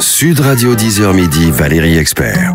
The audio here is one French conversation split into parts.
Sud Radio 10h midi, Valérie Expert.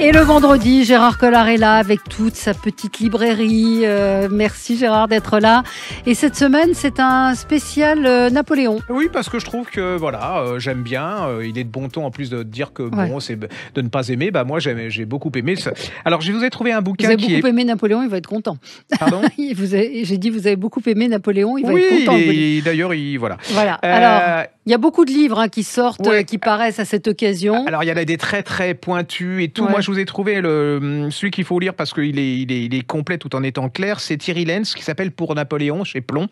Et le vendredi, Gérard Collard est là avec toute sa petite librairie. Euh, merci Gérard d'être là. Et cette semaine, c'est un spécial euh, Napoléon. Oui, parce que je trouve que voilà, euh, j'aime bien. il est de bon ton en plus de dire que bon, c'est de ne pas aimer. Bah moi, j'ai beaucoup aimé. Alors, je vous ai trouvé un bouquin. Vous avez beaucoup aimé Napoléon, il va être content. Pardon J'ai dit, vous avez beaucoup aimé Napoléon, il va être content. Oui, d'ailleurs, il voilà. Voilà. Alors, il y a beaucoup de livres hein, qui sortent, qui paraissent à cette occasion. Alors, il y en a des très très pointus et tout. Moi, vous ai trouvé le, hum, celui qu'il faut lire parce qu'il est, il est, complet tout en étant clair. C'est Thierry Lenz qui s'appelle Pour Napoléon chez Plomb.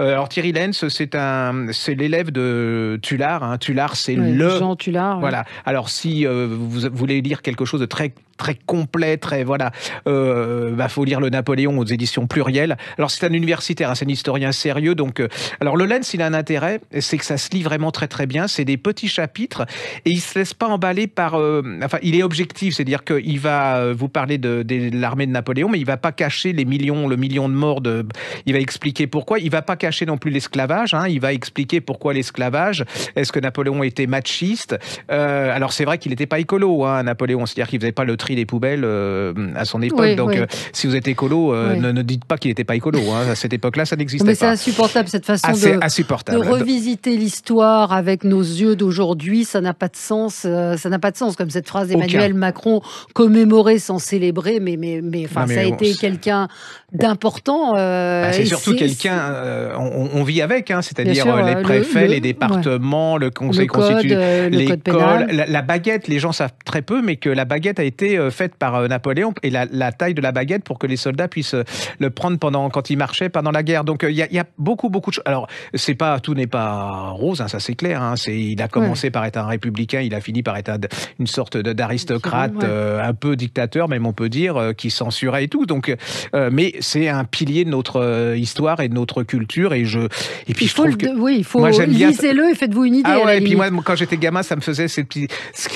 Euh, alors Thierry Lenz, c'est un, l'élève de Tullard. Hein. Tullard, c'est le Jean Tullard. Voilà. Alors si euh, vous voulez lire quelque chose de très très complet, très voilà, euh, bah, faut lire le Napoléon aux éditions plurielles. Alors c'est un universitaire, hein, c'est un historien sérieux. Donc alors le Lenz, il a un intérêt, c'est que ça se lit vraiment très très bien. C'est des petits chapitres et il se laisse pas emballer par. enfin, il est objectif, c'est-à-dire c'est-à-dire qu'il va euh, vous parler de, l'armée de Napoléon, mais il va pas cacher les millions, le million de morts. De... Il va expliquer pourquoi. Il va pas cacher non plus l'esclavage. Hein. Il va expliquer pourquoi l'esclavage. Est-ce que Napoléon était machiste euh, Alors c'est vrai qu'il n'était pas écolo, hein, Napoléon. C'est-à-dire qu'il faisait pas le tri des poubelles euh, à son époque. Donc si vous êtes écolo, ne, dites pas qu'il n'était pas écolo. Hein. À cette époque-là, ça n'existait pas. Mais c'est insupportable cette façon de, insupportable. de revisiter l'histoire avec nos yeux d'aujourd'hui. Ça n'a pas de sens. Ça n'a pas de sens comme cette phrase d'Emmanuel Macron commémorer sans célébrer, mais, mais, mais, enfin, ça a été quelqu'un d'important. Euh, ah, c'est surtout quelqu'un, euh, on, vit avec, hein, c'est-à-dire euh, les préfets, les départements, le conseil constitutionnel, l'école, la, la, baguette, les gens savent très peu, mais que la baguette a été faite par Napoléon et la, taille de la baguette pour que les soldats puissent le prendre pendant, quand ils marchaient pendant la guerre. Donc il y, a beaucoup, beaucoup de choses. Alors, c'est pas, tout n'est pas rose, hein, ça c'est clair. Hein, il a commencé par être un républicain, il a fini par être une sorte d'aristocrate euh, un peu dictateur, même on peut dire, euh, qui censurait et tout. Donc, euh, mais c'est un pilier de notre histoire et de notre culture. Et je, et puis il faut oui, il faut lisez-le et faites-vous une idée. Ah et puis moi, quand j'étais gamin, ça me faisait ce qui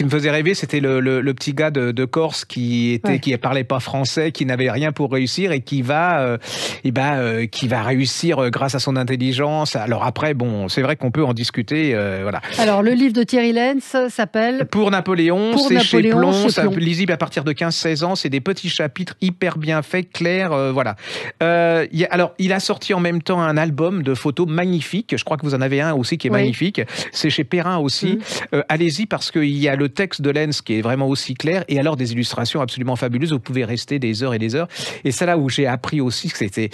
me faisait rêver, c'était le, petit gars de, Corse qui était, qui parlait pas français, qui n'avait rien pour réussir et qui va, et ben, qui va réussir grâce à son intelligence. Alors après, bon, c'est vrai qu'on peut en discuter, voilà. Alors le livre de Thierry Lenz s'appelle Pour Napoléon, c'est chez lisible à partir de 15-16 ans. C'est des petits chapitres hyper bien faits, clairs. Euh, voilà. Euh, alors, il a sorti en même temps un album de photos magnifiques, Je crois que vous en avez un aussi qui est magnifique. C'est chez Perrin aussi. Mm. Euh, allez-y parce qu'il y a le texte de Lens qui est vraiment aussi clair et alors des illustrations absolument fabuleuses. Vous pouvez rester des heures et des heures. Et c'est là où j'ai appris aussi que c'était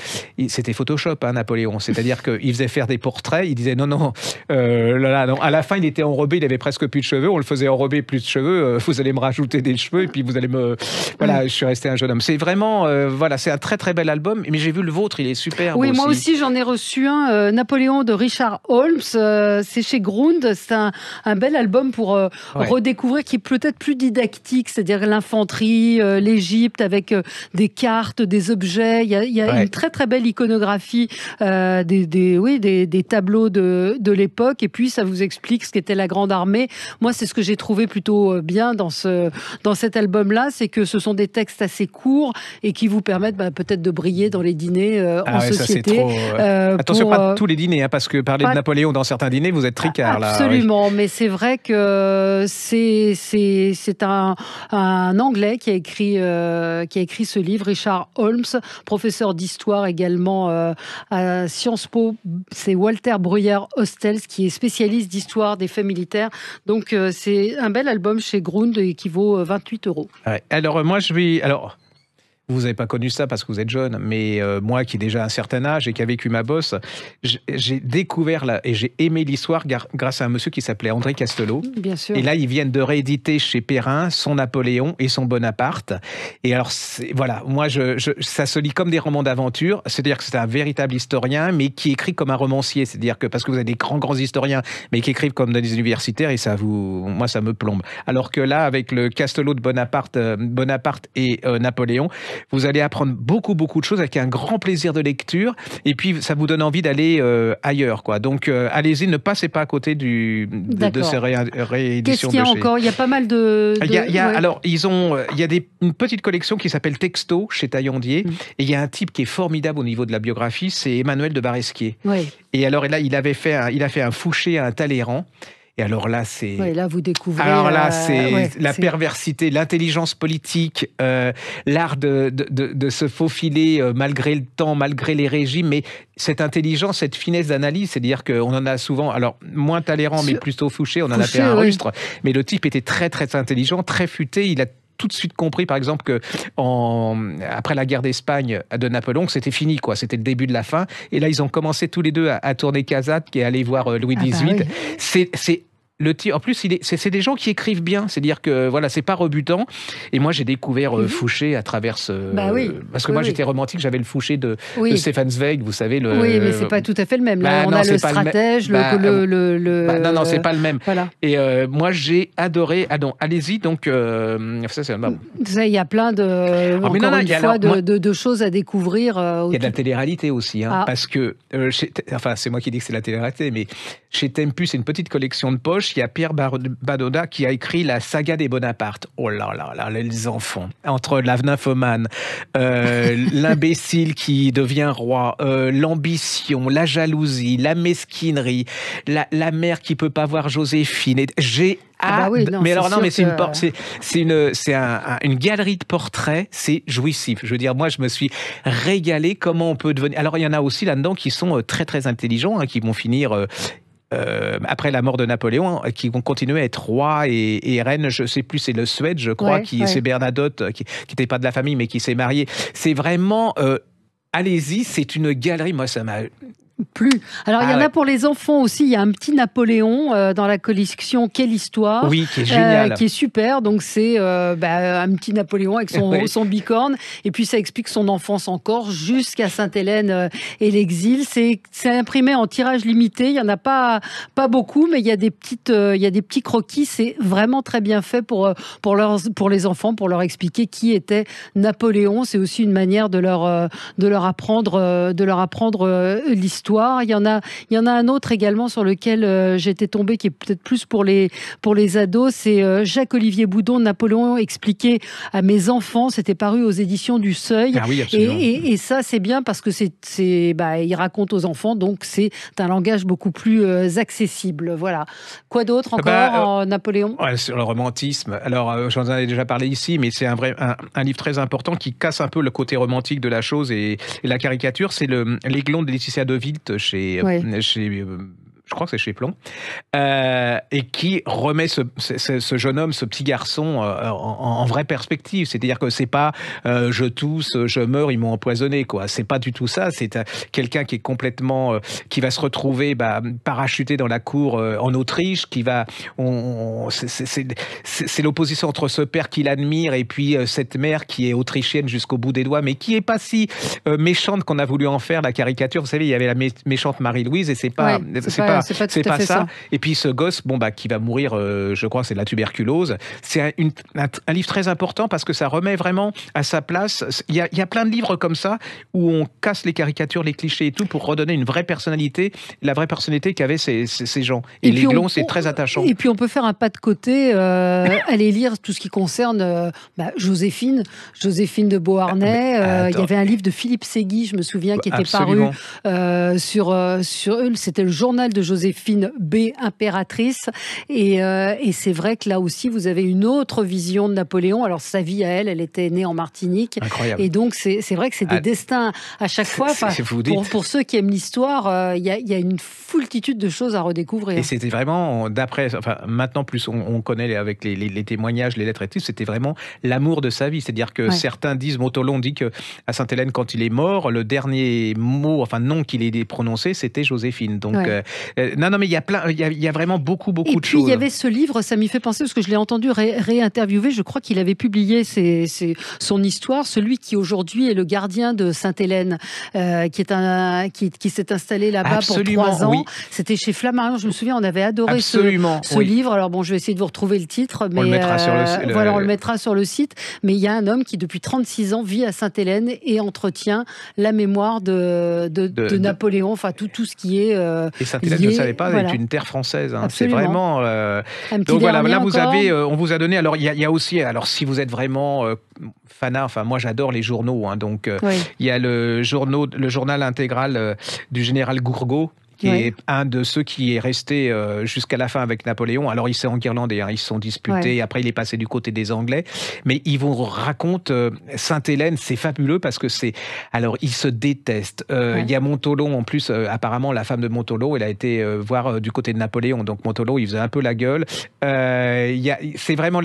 c'était Photoshop, hein, Napoléon. C'est-à-dire qu'il faisait faire des portraits. Il disait non, non, là, non. À la fin, il était enrobé. Il avait presque plus de cheveux. On le faisait enrobé plus de cheveux. vous allez me rajouter des cheveux et puis vous allez me. Voilà, mm. je suis resté un jeune homme. C'est vraiment, euh, voilà, c'est un très très bel album, mais j'ai vu le vôtre, il est super. Oui, moi aussi j'en ai reçu un, euh, Napoléon de Richard Holmes. Euh, c'est chez Ground, c'est un, un, bel album pour redécouvrir qui est peut-être plus didactique, c'est-à-dire l'infanterie, l'Égypte avec des cartes, des objets. Il y a, une très très belle iconographie des, des, oui, des, des tableaux de, de l'époque, et puis ça vous explique ce qu'était la Grande Armée. Moi, c'est ce que j'ai trouvé plutôt bien dans ce dans cet album-là, c'est que ce sont des textes assez courts et qui vous permettent bah, peut-être de briller dans les dîners en société. Attention, pas tous les dîners, hein, parce que parler de Napoléon dans certains dîners, vous êtes tricard là. Absolument, mais c'est vrai que c'est un, Anglais euh, qui a, écrit, ce livre, Richard Holmes, professeur d'histoire également euh, à Sciences Po. C'est Walter bruyère hostels qui est spécialiste d'histoire des faits militaires. Donc euh, c'est un bel album chez Grund et qui vaut 28 euros. Alors, euh, moi, je vais. Vous n'avez pas connu ça parce que vous êtes jeune, mais euh, moi qui ai déjà un certain âge et qui a vécu ma bosse, j'ai découvert là, et j'ai aimé l'histoire grâce à un monsieur qui s'appelait André Castelot. Mmh, bien sûr. Et là, ils viennent de rééditer chez Perrin son Napoléon et son Bonaparte. Et alors, voilà, moi, je, ça se lit comme des romans d'aventure, c'est-à-dire que c'est un véritable historien, mais qui écrit comme un romancier, c'est-à-dire que parce que vous avez des grands, grands historiens, mais qui écrivent comme des universitaires, et ça vous, moi, ça me plombe. Alors que là, avec le Castelot de Bonaparte, euh, Bonaparte et euh, Napoléon, vous allez apprendre beaucoup, beaucoup de choses avec un grand plaisir de lecture. Et puis, ça vous donne envie d'aller euh, ailleurs. Quoi. Donc, euh, allez-y, ne passez pas à côté du, de, ces rééditions. Qu'est-ce qu'il y a encore Il y a pas mal de. Ah, alors, ils ont, euh, il y a des, une petite collection qui s'appelle Texto chez Taillandier. Mm. Et il y a un type qui est formidable au niveau de la biographie, c'est Emmanuel de Baresquier. Et alors, là, il, avait fait il a fait un Fouché à un Talleyrand. Et alors là, c'est. là, vous découvrez. Alors là, euh, c'est la perversité, l'intelligence politique, euh, l'art de, de, se faufiler euh, malgré le temps, malgré les régimes. Mais cette intelligence, cette finesse d'analyse, c'est-à-dire qu'on en a souvent, alors moins Talleyrand, mais plutôt Fouché, on en a fait un rustre. Mais le type était très, très intelligent, très futé. Il a tout de suite compris, par exemple, que après la guerre d'Espagne de Napoléon, c'était fini, quoi. C'était le début de la fin. Et là, ils ont commencé tous les deux à, tourner Casade qui est aller voir euh, Louis ah bah XVIII. C'est en plus, c'est des gens qui écrivent bien. C'est-à-dire que voilà, c'est pas rebutant. Et moi, j'ai découvert euh, mhm. Fouché à travers. Bah parce que moi, j'étais romantique, j'avais le Fouché de, de, Stéphane Zweig, vous savez. Le, oui, mais c'est pas tout à fait le même. Bah on a le stratège, le. Bah, euh, non, non, c'est pas le même. Et euh, moi, j'ai adoré. Ah allez-y. Donc, ça, c'est. Ça, il y a plein de. de, choses à découvrir. il y a de la télé-réalité aussi. Hein, ah. Parce que. enfin, c'est moi qui dis que c'est la télé-réalité, mais chez Tempus, c'est une petite collection de poches il a Pierre Badoda qui a écrit la saga des Bonaparte. Oh là là là, les enfants. Entre la euh, l'imbécile qui devient roi, euh, l'ambition, la jalousie, la mesquinerie, la, mère qui peut pas voir Joséphine. J'ai ah, bah oui, mais alors non, mais c'est une c'est une c'est une galerie de portraits, c'est jouissif. Je veux dire, moi, je me suis régalé. Comment on peut devenir Alors, il y en a aussi là-dedans qui sont euh, très très intelligents, hein, qui vont finir euh, euh, après la mort de Napoléon, qui vont continuer à être roi et, reine. Je sais plus, c'est le Suède, je crois, c'est Bernadotte, euh, qui n'était pas de la famille, mais qui s'est marié. C'est vraiment euh, allez-y, c'est une galerie. Moi, ça m'a plus. Alors, il y ah en a pour les enfants aussi. Il y a un petit Napoléon euh, dans la collection Quelle histoire Oui, qui est euh, super. Donc, c'est euh, bah, un petit Napoléon avec son, bicorne. Et puis, ça explique son enfance encore jusqu'à Sainte-Hélène et l'exil. C'est imprimé en tirage limité. Il n'y en a pas, pas beaucoup, mais il y a des, petites, il y des petits croquis. C'est vraiment très bien fait pour, pour, leurs, pour les enfants, pour leur expliquer qui était Napoléon. C'est aussi une manière de leur, de leur apprendre, de leur apprendre l'histoire il y en a, il y en a un autre également sur lequel euh, j'étais tombée, qui est peut-être plus pour les pour les ados. C'est euh, Jacques Olivier Boudon, Napoléon expliqué à mes enfants. C'était paru aux éditions du Seuil. Ah et, ça, c'est bien parce que c'est c'est bah, il raconte aux enfants, donc c'est un langage beaucoup plus euh, accessible. Voilà. Quoi d'autre ah encore bah, en Napoléon Sur le romantisme. Alors, j'en avais déjà parlé ici, mais c'est un vrai un, livre très important qui casse un peu le côté romantique de la chose et, la caricature. C'est l'Aiglon de Laetitia Deville Tilt, chez, euh, chez euh, je crois que c'est chez plomb euh, et qui remet ce, jeune homme, ce petit garçon, euh, en, vraie perspective. C'est-à-dire que c'est pas euh, je tousse, je meurs, ils m'ont empoisonné, quoi. C'est pas du tout ça. C'est quelqu'un qui est complètement, qui va se retrouver bah, parachuté dans la cour en Autriche, qui va, c'est l'opposition entre ce père qu'il admire et puis cette mère qui est autrichienne jusqu'au bout des doigts, mais qui est pas si méchante qu'on a voulu en faire la caricature. Vous savez, il y avait la méchante Marie-Louise et c'est pas, c'est pas, c'est pas, ça. Et puis ce gosse, bon bah, qui va mourir, euh, je crois, c'est de la tuberculose. C'est un, livre très important parce que ça remet vraiment à sa place. Il y, a, plein de livres comme ça où on casse les caricatures, les clichés et tout pour redonner une vraie personnalité, la vraie personnalité qu'avaient ces, ces, gens. Et, et c'est très attachant. Et puis on peut faire un pas de côté, euh, aller lire tout ce qui concerne euh, bah, Joséphine, Joséphine de Beauharnais. Ah, il y avait un livre de Philippe Segui, je me souviens, qui était paru sur, sur c'était le journal de Joséphine B, impératrice. Euh, et, c'est vrai que là aussi, vous avez une autre vision de Napoléon. Alors sa vie à elle, elle était née en Martinique. Et donc c'est vrai que c'est des ah. destins à chaque fois. pour, ceux qui aiment l'histoire, euh, il y, a une foultitude de choses à redécouvrir. Et c'était vraiment, d'après, enfin maintenant plus on, connaît avec les, témoignages, les lettres et tout, c'était vraiment l'amour de sa vie. C'est-à-dire que certains disent, Motolon dit que à Sainte-Hélène, quand il est mort, le dernier mot, enfin nom qu'il ait prononcé, c'était Joséphine. Donc euh, euh, non, non, mais il y a plein, il y a, vraiment beaucoup, beaucoup et de puis, Il y avait ce livre, ça m'y fait penser parce que je l'ai entendu ré réinterviewer. Je crois qu'il avait publié son histoire, celui qui aujourd'hui est le gardien de Sainte-Hélène, euh, qui est un, qui, qui s'est installé là-bas pour trois ans. C'était chez Flammarion. Je me souviens, on avait adoré ce, livre. Alors bon, je vais essayer de vous retrouver le titre, mais on le mettra, sur, le, euh, voilà, on le mettra sur le site. Mais il y a un homme qui depuis 36 ans vit à Sainte-Hélène et entretient la mémoire de, de, de, Napoléon. Enfin tout, tout ce qui est euh, je ne savais pas, c'est une terre française. Hein. C'est vraiment. Euh, donc voilà, là vous avez, euh, on vous a donné. Alors il y, a aussi, alors si vous êtes vraiment euh, enfin moi j'adore les journaux, hein, donc euh, il y a le journal, le journal intégral du général Gourgaud et un de ceux qui est resté euh, jusqu'à la fin avec Napoléon. Alors, il s'est enguirlandé, et hein, ils se sont disputés, après, il est passé du côté des Anglais. Mais ils vous racontent euh, Sainte-Hélène, c'est fabuleux parce que c'est. Alors, ils se détestent. Euh, il y a Montolon, en plus, apparemment, la femme de Montolo, elle a été voir du côté de Napoléon. Donc, Montolo, il faisait un peu la gueule. c'est vraiment.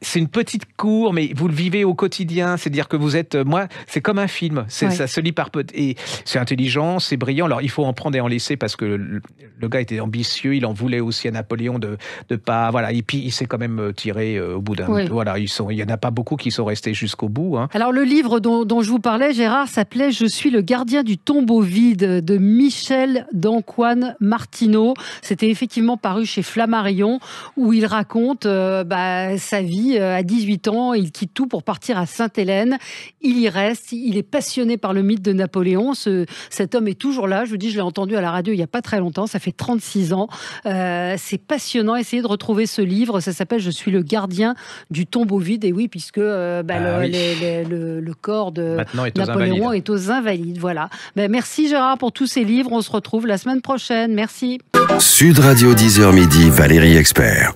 c'est une petite cour, mais vous le vivez au quotidien. C'est-à-dire que vous êtes. Moi, c'est comme un film. Ça se lit par Et c'est intelligent, c'est brillant. Alors, il faut en prendre et en laisser parce que le, gars était ambitieux, il en voulait aussi à Napoléon de ne pas. Voilà, et puis il s'est quand même euh, tiré euh, au bout d'un. Voilà, ils sont, il y en a pas beaucoup qui sont restés jusqu'au bout. Hein. Alors, le livre dont, je vous parlais, Gérard, s'appelait Je suis le gardien du tombeau vide de Michel d'Anquan Martineau. C'était effectivement paru chez Flammarion où il raconte euh, bah, sa vie à 18 ans. Il quitte tout pour partir à Sainte-Hélène. Il y reste. Il est passionné par le mythe de Napoléon. Ce, cet homme est toujours là. Je vous dis, je l'ai entendu à la radio il n'y a pas très longtemps, ça fait 36 ans. Euh, c'est passionnant, essayez de retrouver ce livre, ça s'appelle Je suis le gardien du tombeau vide, et oui, puisque euh, bah, ah le, corps de Napoléon est aux invalides. Voilà. Bah, merci Gérard pour tous ces livres, on se retrouve la semaine prochaine, merci. Sud Radio 10h midi, Valérie Expert.